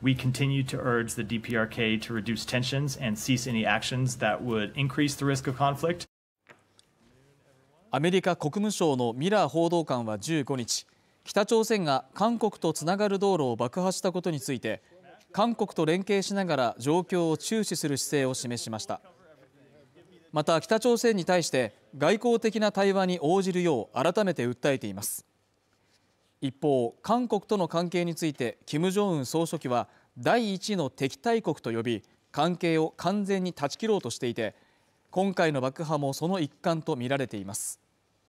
We continue to urge the DPRK to reduce tensions and cease any actions that would increase the risk of conflict. アメリカ国務省のミラー報道官は15日、北朝鮮が韓国とつながる道路を爆破したことについて、韓国と連携しながら状況を注視する姿勢を示しました。また北朝鮮に対して外交的な対話に応じるよう改めて訴えています。一方韓国との関係について金正恩総書記は第一の敵対国と呼び関係を完全に断ち切ろうとしていて今回の爆破もその一環とみられています